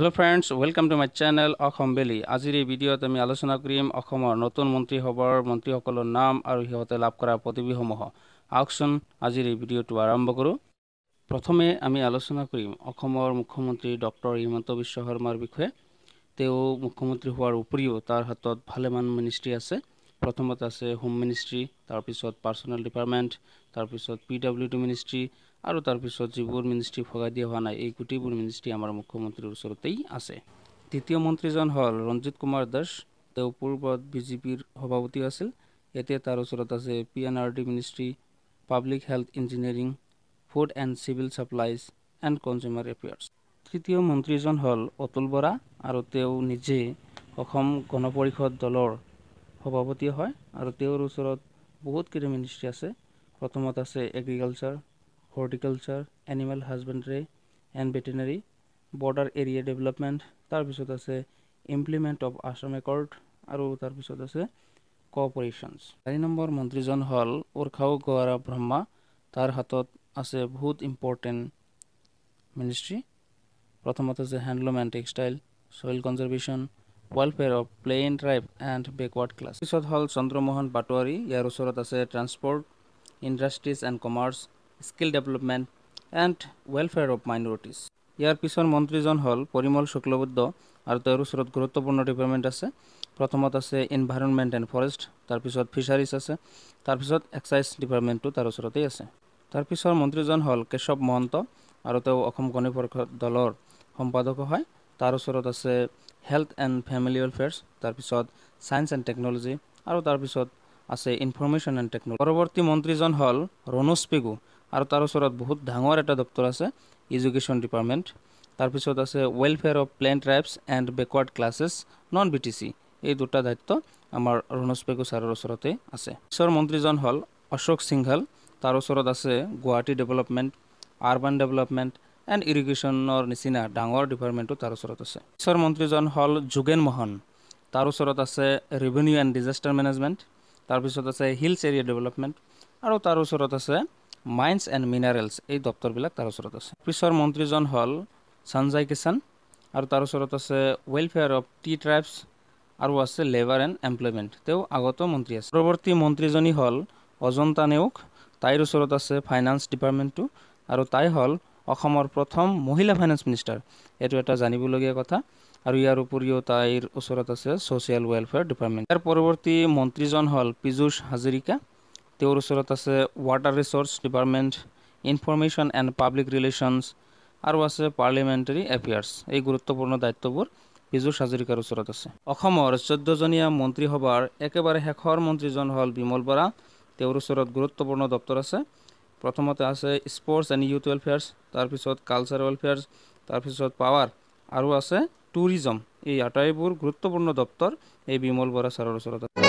hello' friends welcome to my channel অসমবেলি আজিৰ এই ভিডিঅ'ত আমি আলোচনা কৰিম অসমৰ নতুন মন্ত্ৰীসভাৰ মন্ত্ৰীসকলৰ নাম আৰু সিহঁতে লাভ কৰা প্ৰতিবিসমূহ আওকচোন আজিৰ এই er ভিডিঅ'টো আৰম্ভ কৰোঁ প্ৰথমে আমি আলোচনা কৰিম অসমৰ মুখ্যমন্ত্ৰী ডক্টৰ হিমন্ত বিশ্ব শৰ্মাৰ বিষয়ে তেওঁ মুখ্যমন্ত্ৰী হোৱাৰ উপৰিও তাৰ হাতত ভালেমান মিনিষ্ট্ৰী আছে প্ৰথমতে আছে হোম মিনিষ্ট্ৰী তাৰপিছত পাৰ্চনেল ডিপাৰ্টমেণ্ট তাৰপিছত পি ডাব্লিউ ডি মিনিষ্ট্ৰী আৰু তাৰপিছত যিবোৰ মিনিষ্ট্ৰী ভগাই দিয়া হোৱা নাই এই গোটেইবোৰ মিনিষ্ট্ৰী আমাৰ মুখ্যমন্ত্ৰীৰ ওচৰতেই আছে দ্বিতীয় মন্ত্ৰীজন হ'ল ৰঞ্জিত কুমাৰ দাস তেওঁ পূৰ্বত বিজেপিৰ সভাপতি আছিল এতিয়া তাৰ ওচৰত আছে P N R D ministry public health engineering food and civil supplies and consumer affairs তৃতীয় মন্ত্ৰীজন হ'ল অতুল বৰা আৰু তেওঁ নিজে অসম গণ পৰিষদ দলৰ সভাপতি হয় আৰু তেওঁৰ ওচৰত বহুতকেইটা মিনিষ্ট্ৰী আছে প্ৰথমত আছে agriculture horticulture animal husbandry and veterinary border area development তাৰপিছত আছে ইমপ্লিমেণ্ট অফ আছাম একৰ্ড আৰু তাৰপিছত আছে কপৰেশ্যনছ চাৰি নম্বৰ মন্ত্ৰীজন হ'ল উৰ্খাও গোৱাৰা ব্ৰহ্মা তাৰ হাতত আছে বহুত ইম্পৰ্টেণ্ট মিনিষ্ট্ৰী প্ৰথমতে আছে handloom and textile soil conservation welfare of plain drive and backward class পিছত হ'ল চন্দ্ৰমোহন পাটোৱাৰী ইয়াৰ ওচৰত আছে transport industries and commerce skill development and welfare of minorities ইয়াৰ পিছৰ মন্ত্ৰীজন হ'ল পৰিমল শুক্লবুদ্ধ আৰু তেওঁৰ ওচৰত গুৰুত্বপূৰ্ণ ডিপাৰ্টমেণ্ট আছে প্ৰথমত আছে এনভাইৰণমেণ্ট এণ্ড ফৰেষ্ট তাৰপিছত ফিছাৰিজ আছে তাৰপিছত এক্সাইজ ডিপাৰ্টমেণ্টটো তাৰ ওচৰতেই আছে তাৰপিছৰ মন্ত্ৰীজন হ'ল কেশৱ মহন্ত আৰু তেওঁ অসম গণ পৰিষদ দলৰ সম্পাদকো হয় তাৰ ওচৰত আছে হেল্থ এণ্ড ফেমিলি ৱেলফেয়াৰ্ছ তাৰপিছত ছায়েন্স এণ্ড টেকন'লজি আৰু তাৰপিছত আছে ইনফৰ্মেশ্যন এণ্ড টেকন'লজি পৰৱৰ্তী মন্ত্ৰীজন হ'ল ৰণোজ পিগু আৰু তাৰ ওচৰত বহুত ডাঙৰ এটা দপ্তৰ আছে এজুকেশ্যন ডিপাৰ্টমেণ্ট তাৰপিছত আছে welfare of plain tribes and backward classes non B T C এই দুটা দায়িত্ব আমাৰ ৰণোজ পেগু ছাৰৰ ওচৰতে আছে পিছৰ মন্ত্ৰীজন হ'ল অশোক সিংঘাল তাৰ ওচৰত আছে Guwahati development urban development and ইৰিগেশ্যনৰ নিচিনা ডাঙৰ ডিপাৰ্টমেণ্টটো তাৰ ওচৰত আছে পিছৰ মন্ত্ৰীজন হ'ল যোগেন মোহন তাৰ ওচৰত আছে ৰেভিনিউ এণ্ড ডিজাষ্টাৰ মেনেজমেণ্ট তাৰপিছত আছে হিলছ এৰিয়া ডেভেলপমেণ্ট আৰু তাৰ ওচৰত আছে মাইন্স এণ্ড মিনাৰেলছ এই দপ্তৰবিলাক তাৰ ওচৰত আছে পিছৰ মন্ত্ৰীজন হ'ল সঞ্জয় কিষাণ আৰু তাৰ ওচৰত আছে ৱেলফেয়াৰ অফ টি ট্ৰাইবছ আৰু আছে লেবাৰ এণ্ড এমপ্লয়মেণ্ট তেওঁ আগতেও মন্ত্ৰী আছে পৰৱৰ্তী মন্ত্ৰীজনী হ'ল অজন্তা নেওগ তাইৰ ওচৰত আছে ফাইনেন্স ডিপাৰ্টমেণ্টটো আৰু তাই হ'ল অসমৰ প্ৰথম মহিলা ফাইনেন্স মিনিষ্টাৰ এইটো এটা জানিবলগীয়া কথা আৰু ইয়াৰ উপৰিও তাইৰ ওচৰত আছে ছ'চিয়েল ৱেলফেয়াৰ ডিপাৰ্টমেণ্ট ইয়াৰ পৰৱৰ্তী মন্ত্ৰীজন হ'ল পীযুষ হাজৰিকা তেওঁৰ ওচৰত আছে water resource department information and public relations আৰু আছে পাৰ্লিমেণ্টেৰী এফেয়াৰ্ছ এই গুৰুত্বপূৰ্ণ দায়িত্ববোৰ পীযুষ হাজৰিকাৰ ওচৰত আছে অসমৰ চৈধ্যজনীয়া মন্ত্ৰীসভাৰ একেবাৰে শেষৰ মন্ত্ৰীজন হ'ল বিমল বৰা তেওঁৰ ওচৰত গুৰুত্বপূৰ্ণ দপ্তৰ আছে প্ৰথমতে আছে স্পৰ্টছ এণ্ড ইউথ ওয়েলফেয়ার্স তাৰপিছত কালচার ওয়েলফেয়ার্স তাৰপিছত পাৱাৰ আৰু আছে টুৰিজম এই আটাইবোৰ গুৰুত্বপূৰ্ণ দপ্তৰ এই বিমল বৰা ছাৰৰ ওচৰত আছে